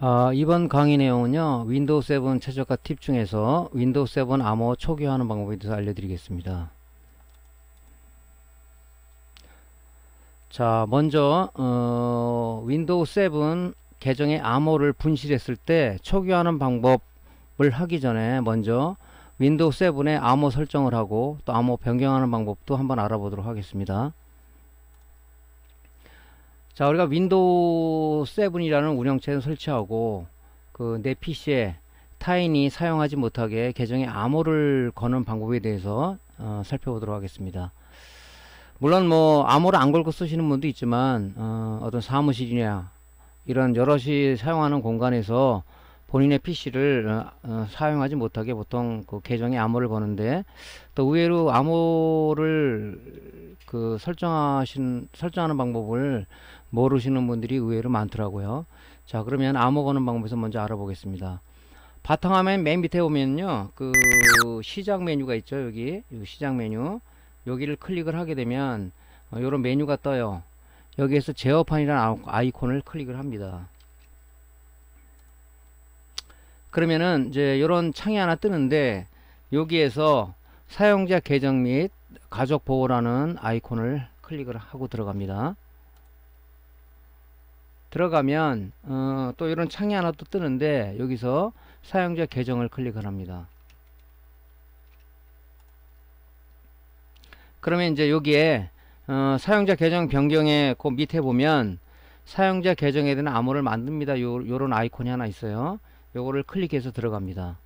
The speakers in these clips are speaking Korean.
아, 이번 강의 내용은요 윈도우 7 최저가 팁 중에서 윈도우 7 암호 초기화하는 방법에 대해서 알려드리겠습니다 자 먼저 어, 윈도우 7 계정의 암호를 분실했을 때 초기화하는 방법을 하기 전에 먼저 윈도우 7의 암호 설정을 하고 또 암호 변경하는 방법도 한번 알아보도록 하겠습니다 자, 우리가 윈도우 7이라는 운영체를 설치하고 그 내 PC에 타인이 사용하지 못하게 계정에 암호를 거는 방법에 대해서 어, 살펴보도록 하겠습니다. 물론 뭐 암호를 안 걸고 쓰시는 분도 있지만 어, 어떤 사무실이냐 이런 여럿이 사용하는 공간에서 본인의 PC를 어, 어, 사용하지 못하게 보통 그 계정에 암호를 거는데 또 의외로 암호를 그 설정하신 설정하는 방법을 모르시는 분들이 의외로 많더라고요. 자 그러면 암호 거는 방법에서 먼저 알아보겠습니다. 바탕화면 맨 밑에 오면요그 시작 메뉴가 있죠 여기 시작 메뉴 여기를 클릭을 하게 되면 어, 요런 메뉴가 떠요 여기에서 제어판이라는 아이콘을 클릭을 합니다 그러면은 이제 이런 창이 하나 뜨는데 여기에서 사용자 계정 및 가족 보호라는 아이콘을 클릭을 하고 들어갑니다. 들어가면 어, 또 이런 창이 하나 또 뜨는데 여기서 사용자 계정을 클릭을 합니다. 그러면 이제 여기에 어, 사용자 계정 변경에 그 밑에 보면 사용자 계정에 대한 암호를 만듭니다. 요, 요런 아이콘이 하나 있어요. 요거를 클릭해서 들어갑니다.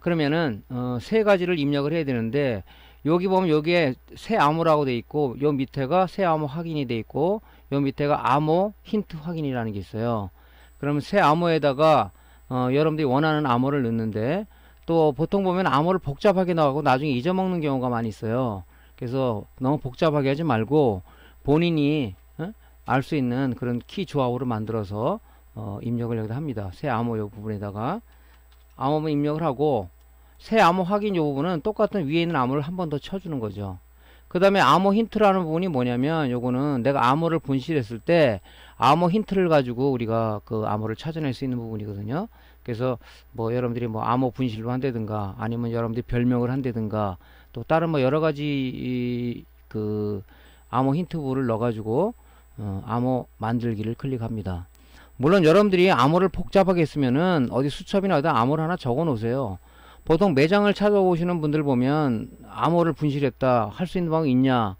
그러면은 어, 세 가지를 입력을 해야 되는데 여기 보면 여기에 새 암호라고 돼 있고 요 밑에가 새 암호 확인이 돼 있고 요 밑에가 암호 힌트 확인이라는 게 있어요. 그러면 새 암호에다가 어, 여러분들이 원하는 암호를 넣는데 또 보통 보면 암호를 복잡하게 나가고 나중에 잊어먹는 경우가 많이 있어요. 그래서 너무 복잡하게 하지 말고 본인이 어? 알수 있는 그런 키 조합으로 만들어서 어, 입력을 여기다 합니다. 새 암호 요 부분에다가 암호만 입력을 하고 새 암호 확인 요 부분은 똑같은 위에 있는 암호를 한 번 더 쳐주는 거죠. 그 다음에 암호 힌트라는 부분이 뭐냐면 요거는 내가 암호를 분실했을 때 암호 힌트를 가지고 우리가 그 암호를 찾아낼 수 있는 부분이거든요. 그래서 뭐 여러분들이 뭐 암호 분실로 한다든가 아니면 여러분들이 별명을 한다든가 또 다른 뭐 여러 가지 그 암호 힌트부를 넣어가지고 어, 암호 만들기를 클릭합니다. 물론 여러분들이 암호를 복잡하게 쓰면은 어디 수첩이나 어디 암호를 하나 적어 놓으세요. 보통 매장을 찾아오시는 분들 보면 암호를 분실했다 할 수 있는 방법 있냐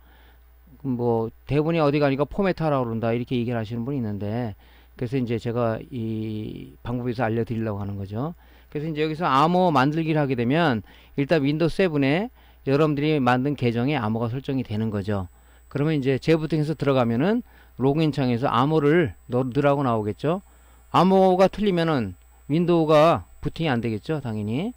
뭐대분이 어디 가니까 포맷하라고 그런다 이렇게 얘기를 하시는 분이 있는데 그래서 이제 제가 이 방법에서 알려드리려고 하는 거죠 그래서 이제 여기서 암호 만들기를 하게 되면 일단 윈도우 7에 여러분들이 만든 계정에 암호가 설정이 되는 거죠 그러면 이제 재부팅해서 들어가면은 로그인 창에서 암호를 넣으라고 나오겠죠. 암호가 틀리면은 윈도우가 부팅이 안 되겠죠. 당연히.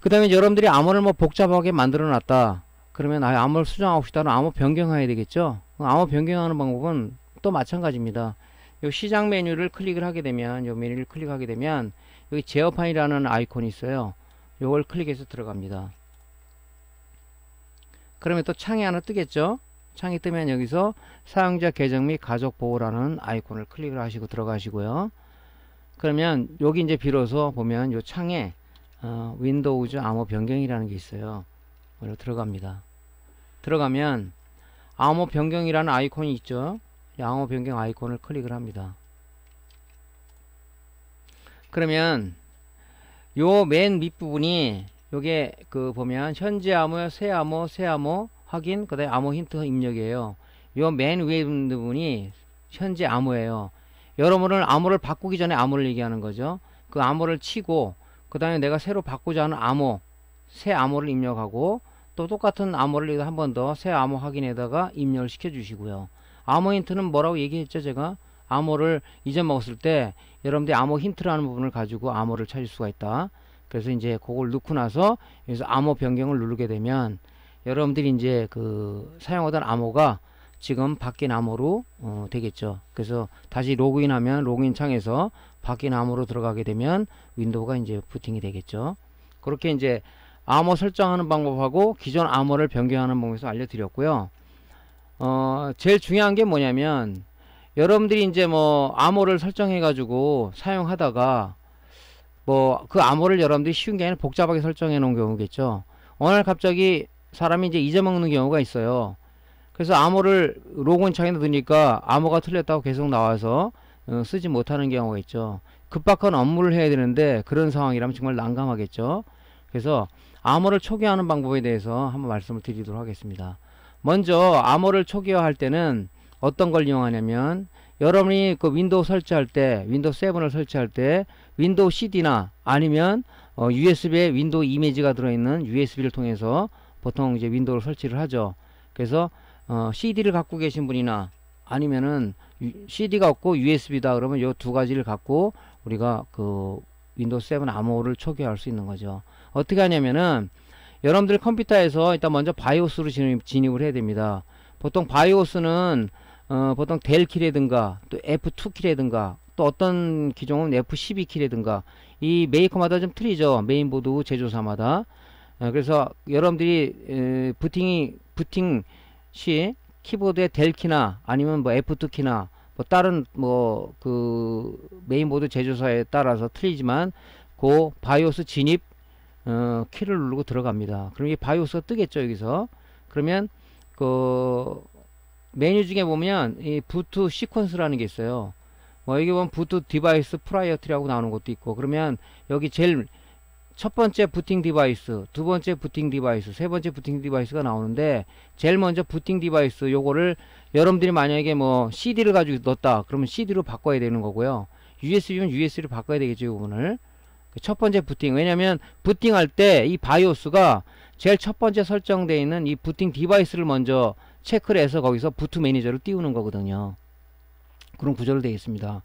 그 다음에 여러분들이 암호를 뭐 복잡하게 만들어 놨다. 그러면 아예 암호를 수정하고싶다는 암호 변경해야 되겠죠. 암호 변경하는 방법은 또 마찬가지입니다. 요 시작 메뉴를 클릭을 하게 되면 요 메뉴를 클릭하게 되면 여기 제어판이라는 아이콘이 있어요. 요걸 클릭해서 들어갑니다. 그러면 또 창이 하나 뜨겠죠. 창이 뜨면 여기서 사용자 계정 및 가족 보호라는 아이콘을 클릭을 하시고 들어가시고요. 그러면 여기 이제 비로소 보면 이 창에 어, 윈도우즈 암호 변경이라는 게 있어요. 여기로 들어갑니다. 들어가면 암호 변경이라는 아이콘이 있죠. 암호 변경 아이콘을 클릭을 합니다. 그러면 요 맨 밑부분이 요게 그 보면 현재 암호, 새 암호, 새 암호, 확인, 그 다음에 암호 힌트 입력이에요. 요 맨 위에 있는 부분이 현재 암호예요. 여러분은 암호를 바꾸기 전에 암호를 얘기하는 거죠. 그 암호를 치고 그 다음에 내가 새로 바꾸자 하는 암호 새 암호를 입력하고 또 똑같은 암호를 한 번 더 새 암호 확인에다가 입력을 시켜 주시고요. 암호 힌트는 뭐라고 얘기했죠 제가? 암호를 이전 먹었을 때 여러분들이 암호 힌트라는 부분을 가지고 암호를 찾을 수가 있다. 그래서 이제 그걸 넣고 나서 여기서 암호 변경을 누르게 되면 여러분들이 이제 그 사용하던 암호가 지금 바뀐 암호로 어, 되겠죠. 그래서 다시 로그인하면 로그인 창에서 바뀐 암호로 들어가게 되면 윈도우가 이제 부팅이 되겠죠. 그렇게 이제 암호 설정하는 방법하고 기존 암호를 변경하는 방법에서 알려드렸고요. 어, 제일 중요한 게 뭐냐면 여러분들이 이제 뭐 암호를 설정해 가지고 사용하다가 뭐 그 암호를 여러분들이 쉬운 게 아니라 복잡하게 설정해 놓은 경우겠죠. 오늘 갑자기 사람이 이제 잊어먹는 경우가 있어요. 그래서 암호를 로인 창에다 넣으니까 암호가 틀렸다고 계속 나와서 어, 쓰지 못하는 경우가 있죠. 급박한 업무를 해야 되는데 그런 상황이라면 정말 난감하겠죠. 그래서 암호를 초기화하는 방법에 대해서 한번 말씀을 드리도록 하겠습니다. 먼저 암호를 초기화할 때는 어떤 걸 이용하냐면 여러분이 그 윈도우 설치할 때 윈도우 7을 설치할 때 윈도우 CD나 아니면 어, USB에 윈도우 이미지가 들어있는 USB를 통해서 보통 이제 윈도우를 설치를 하죠. 그래서 어, CD를 갖고 계신 분이나 아니면은 CD가 없고 USB다 그러면 이 두 가지를 갖고 우리가 그 윈도우 7 암호를 초기화할 수 있는 거죠. 어떻게 하냐면은 여러분들 컴퓨터에서 일단 먼저 바이오스로 진입, 을 해야 됩니다. 보통 바이오스는 어, 보통 델 키라든가 또 F2 키라든가 또 어떤 기종은 F12 키라든가 이 메이커마다 좀 틀리죠. 메인보드 제조사마다. 어, 그래서 여러분들이 부팅이 부팅 시 키보드의 델 키나 아니면 뭐 F2 키나 뭐 다른 뭐 그 메인보드 제조사에 따라서 틀리지만 고 바이오스 진입 어, 키를 누르고 들어갑니다. 그럼 이 바이오스가 뜨겠죠 여기서 그러면 그 메뉴 중에 보면 이 부트 시퀀스라는 게 있어요. 뭐 여기 보면 부트 디바이스 프라이어트라고 나오는 것도 있고 그러면 여기 제일 첫 번째 부팅 디바이스, 두 번째 부팅 디바이스, 세 번째 부팅 디바이스가 나오는데 제일 먼저 부팅 디바이스 요거를 여러분들이 만약에 뭐 CD를 가지고 넣었다 그러면 CD로 바꿔야 되는 거고요. USB면 USB로 바꿔야 되겠죠 요거분첫 그 번째 부팅 왜냐면 부팅할 때 이 바이오스가 제일 첫 번째 설정되어 있는 이 부팅 디바이스를 먼저 체크를 해서 거기서 부트 매니저를 띄우는 거거든요. 그런 구조로 되어 있습니다.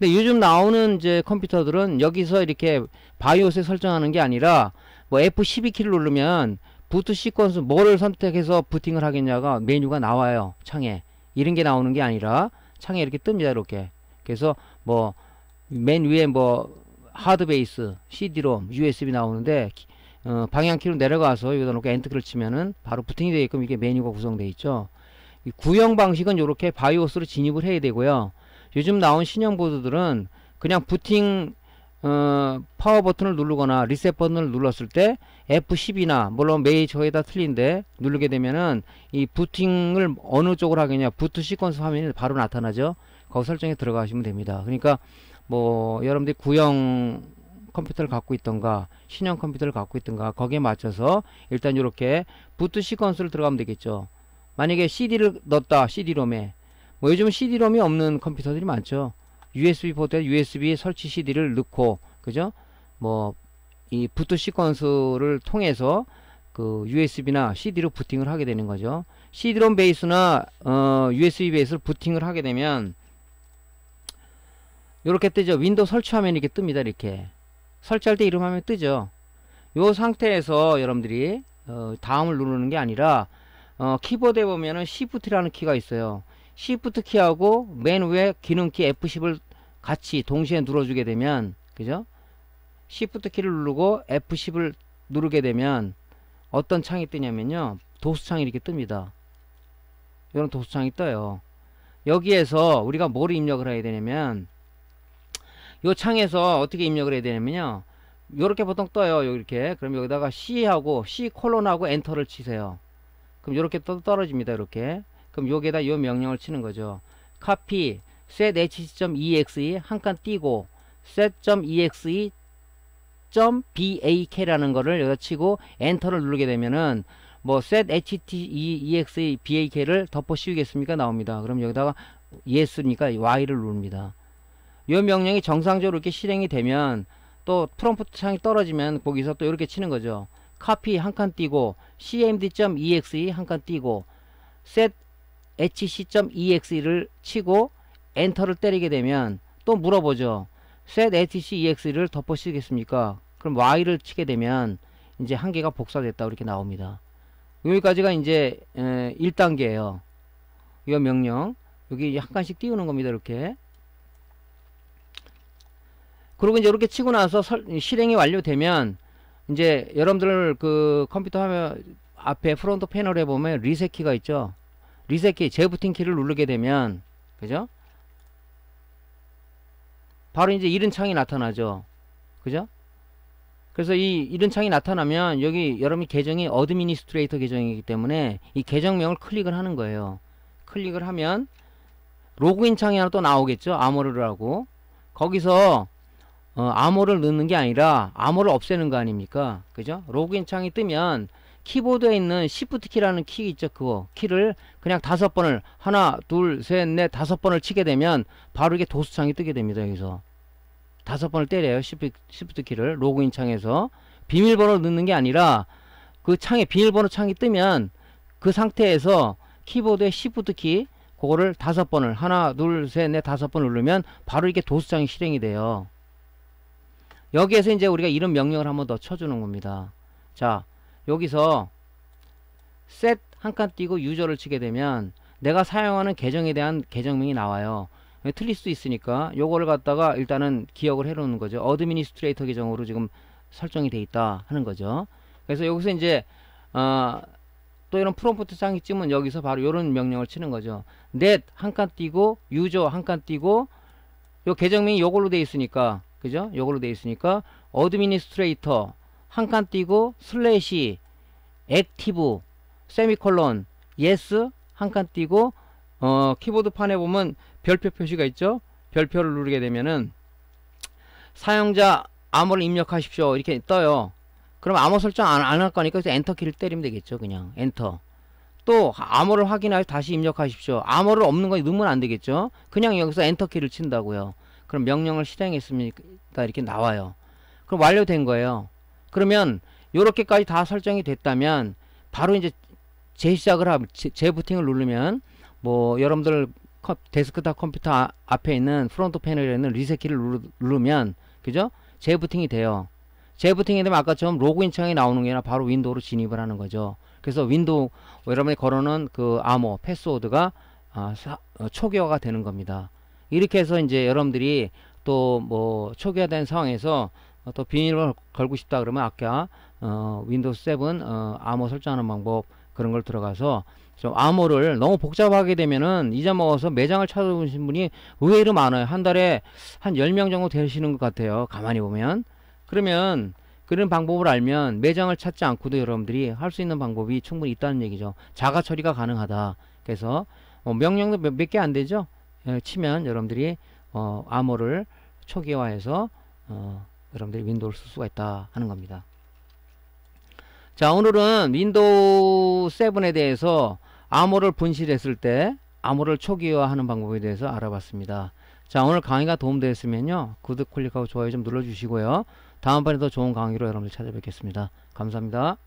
근데 요즘 나오는 이제 컴퓨터들은 여기서 이렇게 바이오스에 설정하는 게 아니라 뭐 F12키를 누르면 부트 시퀀스 뭐를 선택해서 부팅을 하겠냐가 메뉴가 나와요 창에 이런 게 나오는 게 아니라 창에 이렇게 뜹니다 이렇게 그래서 뭐 맨 위에 뭐 하드베이스 CD롬 USB 나오는데 어, 방향키로 내려가서 여기다 놓고 엔트키를 치면은 바로 부팅이 되게끔 이게 메뉴가 구성되어 있죠 구형 방식은 이렇게 바이오스로 진입을 해야 되고요 요즘 나온 신형 보드들은 그냥 부팅 어, 파워 버튼을 누르거나 리셋 버튼을 눌렀을 때 F10이나 물론 메이저에다 틀린데 누르게 되면은 이 부팅을 어느 쪽으로 하겠냐 부트 시퀀스 화면이 바로 나타나죠 거기 설정에 들어가시면 됩니다 그러니까 뭐 여러분들이 구형 컴퓨터를 갖고 있던가 신형 컴퓨터를 갖고 있던가 거기에 맞춰서 일단 이렇게 부트 시퀀스를 들어가면 되겠죠 만약에 CD를 넣었다 CD롬에 뭐 요즘 CD롬이 없는 컴퓨터들이 많죠. USB 포트에 USB 설치 CD를 넣고 그죠? 뭐 이 부트 시퀀스를 통해서 그 USB나 CD로 부팅을 하게 되는 거죠. CD롬 베이스나 어, USB 베이스를 부팅을 하게 되면 이렇게 뜨죠. 윈도우 설치 화면이 렇게 뜹니다. 이렇게 설치할 때 이름 화면 뜨죠. 요 상태에서 여러분들이 어, 다음을 누르는 게 아니라 어, 키보드에 보면은 Shift라는 키가 있어요. Shift 키하고 맨 위에 기능키 F10을 같이 동시에 눌러주게 되면 그죠? Shift 키를 누르고 F10을 누르게 되면 어떤 창이 뜨냐면요. 도수창이 이렇게 뜹니다. 이런 도수창이 떠요. 여기에서 우리가 뭐를 입력을 해야 되냐면 이 창에서 어떻게 입력을 해야 되냐면요. 이렇게 보통 떠요. 이렇게. 그럼 여기다가 C하고 C 콜론하고 엔터를 치세요. 그럼 이렇게 떨어집니다. 이렇게. 그럼 여기에다 요 명령을 치는 거죠. copy set hc.exe 한 칸 띄고 set.exe .bak라는 거를 여기다 치고 엔터를 누르게 되면은 뭐 set hte bak를 덮어 씌우겠습니까? 나옵니다. 그럼 여기다가 yes니까 y를 누릅니다. 이 명령이 정상적으로 이렇게 실행이 되면 또 프롬프트 창이 떨어지면 거기서 또 이렇게 치는 거죠. copy 한칸 띄고 cmd.exe 한 칸 띄고 set hc.exe를 치고 엔터를 때리게 되면 또 물어보죠. set hc.exe를 덮어쓰겠습니까 그럼 y를 치게 되면 이제 한 개가 복사됐다 이렇게 나옵니다. 여기까지가 이제 1단계예요. 이 명령 여기 한 칸씩 띄우는 겁니다. 이렇게 그리고 이제 이렇게 치고 나서 설, 실행이 완료되면 이제 여러분들 그 컴퓨터 화면 앞에 프론트 패널에 보면 리셋 키가 있죠. 리셋 키, 재부팅 키를 누르게 되면 그죠? 바로 이제 이런 창이 나타나죠. 그죠? 그래서 이 이런 창이 나타나면 여기 여러분이 계정이 어드미니스트레이터 계정이기 때문에 이 계정명을 클릭을 하는 거예요. 클릭을 하면 로그인 창이 하나 또 나오겠죠. 암호를 하고 거기서 어, 암호를 넣는 게 아니라 암호를 없애는 거 아닙니까? 그죠? 로그인 창이 뜨면 키보드에 있는 Shift 키라는 키 있죠 그거 키를 그냥 다섯 번을 하나 둘 셋 넷 다섯 번을 치게 되면 바로 이게 도수창이 뜨게 됩니다 여기서 다섯 번을 때려요 Shift 키를 로그인 창에서 비밀번호 넣는 게 아니라 그 창에 비밀번호 창이 뜨면 그 상태에서 키보드의 Shift 키 그거를 다섯 번을 하나 둘 셋 넷 다섯 번 누르면 바로 이게 도수창이 실행이 돼요 여기에서 이제 우리가 이런 명령을 한번 더 쳐주는 겁니다 자 여기서 set 한칸 띄고 유저를 치게 되면 내가 사용하는 계정에 대한 계정명이 나와요. 틀릴 수도 있으니까 요거를 갖다가 일단은 기억을 해 놓는 거죠. 어드미니스트레이터 계정으로 지금 설정이 돼 있다 하는 거죠. 그래서 여기서 이제 어, 또 이런 프롬프트 창이 찍으면 여기서 바로 이런 명령을 치는 거죠. net 한칸 띄고 유저 한 칸 띄고 요 계정명이 요걸로 돼 있으니까 그죠? 요걸로 돼 있으니까 어드미니스트레이터 한칸 띄고 슬래시 액티브 세미콜론 예스 한 칸 띄고 어, 키보드 판에 보면 별표 표시가 있죠. 별표를 누르게 되면은 사용자 암호를 입력하십시오 이렇게 떠요. 그럼 암호 설정 안 할 거니까 그래서 엔터키를 때리면 되겠죠. 그냥 엔터. 또 암호를 확인하여 다시 입력하십시오. 암호를 없는 거 넣으면 안 되겠죠. 그냥 여기서 엔터키를 친다고요. 그럼 명령을 실행했습니다. 이렇게 나와요. 그럼 완료된 거예요. 그러면 이렇게까지 다 설정이 됐다면 바로 이제 재시작을 하면 재부팅을 누르면 뭐 여러분들 데스크탑 컴퓨터 아, 앞에 있는 프론트 패널에 있는 리셋키를 누르면 그죠? 재부팅이 돼요. 재부팅이 되면 아까처럼 로그인 창이 나오는 게 아니라 바로 윈도우로 진입을 하는 거죠. 그래서 윈도우 뭐 여러분이 걸어놓은 그 암호 패스워드가 아, 사, 어, 초기화가 되는 겁니다. 이렇게 해서 이제 여러분들이 또 뭐 초기화된 상황에서 어, 또비닐번 걸고 싶다 그러면 아까 어, 윈도우 7 어, 암호 설정하는 방법 그런 걸 들어가서 좀 암호를 너무 복잡하게 되면은 잊어먹어서 매장을 찾아오신 분이 의외로 많아요. 한 달에 한 10명 정도 되시는 것 같아요. 가만히 보면. 그러면 그런 방법을 알면 매장을 찾지 않고도 여러분들이 할 수 있는 방법이 충분히 있다는 얘기죠. 자가 처리가 가능하다. 그래서 어, 명령도 몇 개 안 되죠. 예, 치면 여러분들이 어, 암호를 초기화해서 어, 여러분들이 윈도우를 쓸 수가 있다 하는 겁니다. 자 오늘은 윈도우 7에 대해서 암호를 분실했을 때 암호를 초기화하는 방법에 대해서 알아봤습니다. 자 오늘 강의가 도움되었으면요. 구독 클릭하고 좋아요 좀 눌러주시고요. 다음번에 더 좋은 강의로 여러분들 찾아뵙겠습니다. 감사합니다.